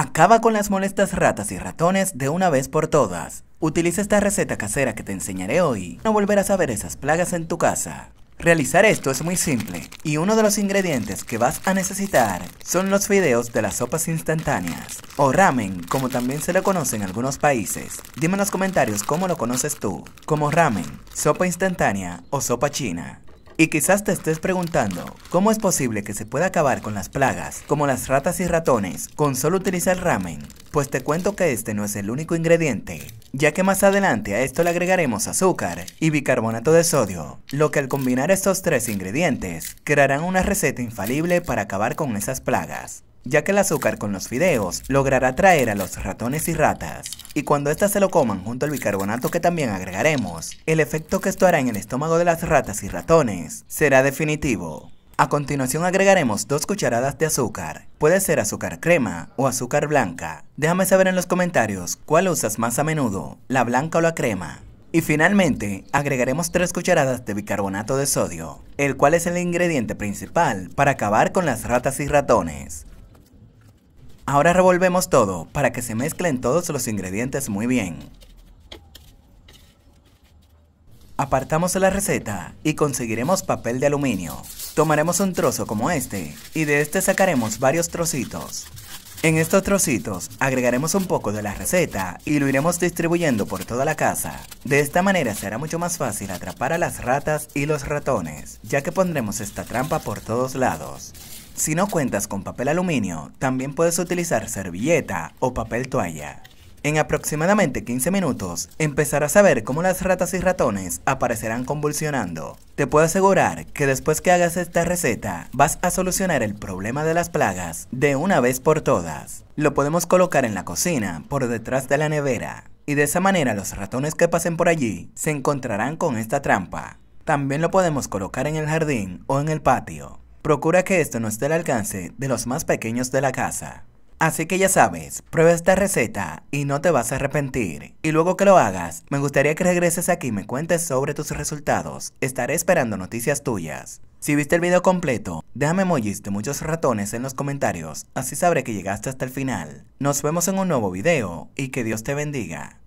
Acaba con las molestas ratas y ratones de una vez por todas. Utiliza esta receta casera que te enseñaré hoy. No volverás a ver esas plagas en tu casa. Realizar esto es muy simple y uno de los ingredientes que vas a necesitar son los fideos de las sopas instantáneas o ramen como también se le conoce en algunos países. Dime en los comentarios cómo lo conoces tú, como ramen, sopa instantánea o sopa china. Y quizás te estés preguntando, ¿cómo es posible que se pueda acabar con las plagas, como las ratas y ratones, con solo utilizar ramen? Pues te cuento que este no es el único ingrediente, ya que más adelante a esto le agregaremos azúcar y bicarbonato de sodio, lo que al combinar estos tres ingredientes crearán una receta infalible para acabar con esas plagas ya que el azúcar con los fideos logrará atraer a los ratones y ratas. Y cuando éstas se lo coman junto al bicarbonato que también agregaremos, el efecto que esto hará en el estómago de las ratas y ratones será definitivo. A continuación agregaremos dos cucharadas de azúcar. Puede ser azúcar crema o azúcar blanca. Déjame saber en los comentarios cuál usas más a menudo, la blanca o la crema. Y finalmente, agregaremos tres cucharadas de bicarbonato de sodio, el cual es el ingrediente principal para acabar con las ratas y ratones. Ahora revolvemos todo para que se mezclen todos los ingredientes muy bien. Apartamos la receta y conseguiremos papel de aluminio. Tomaremos un trozo como este y de este sacaremos varios trocitos. En estos trocitos agregaremos un poco de la receta y lo iremos distribuyendo por toda la casa. De esta manera será mucho más fácil atrapar a las ratas y los ratones, ya que pondremos esta trampa por todos lados. Si no cuentas con papel aluminio, también puedes utilizar servilleta o papel toalla. En aproximadamente 15 minutos empezarás a ver cómo las ratas y ratones aparecerán convulsionando. Te puedo asegurar que después que hagas esta receta vas a solucionar el problema de las plagas de una vez por todas. Lo podemos colocar en la cocina por detrás de la nevera y de esa manera los ratones que pasen por allí se encontrarán con esta trampa. También lo podemos colocar en el jardín o en el patio procura que esto no esté al alcance de los más pequeños de la casa. Así que ya sabes, prueba esta receta y no te vas a arrepentir. Y luego que lo hagas, me gustaría que regreses aquí y me cuentes sobre tus resultados. Estaré esperando noticias tuyas. Si viste el video completo, déjame emojis de muchos ratones en los comentarios, así sabré que llegaste hasta el final. Nos vemos en un nuevo video y que Dios te bendiga.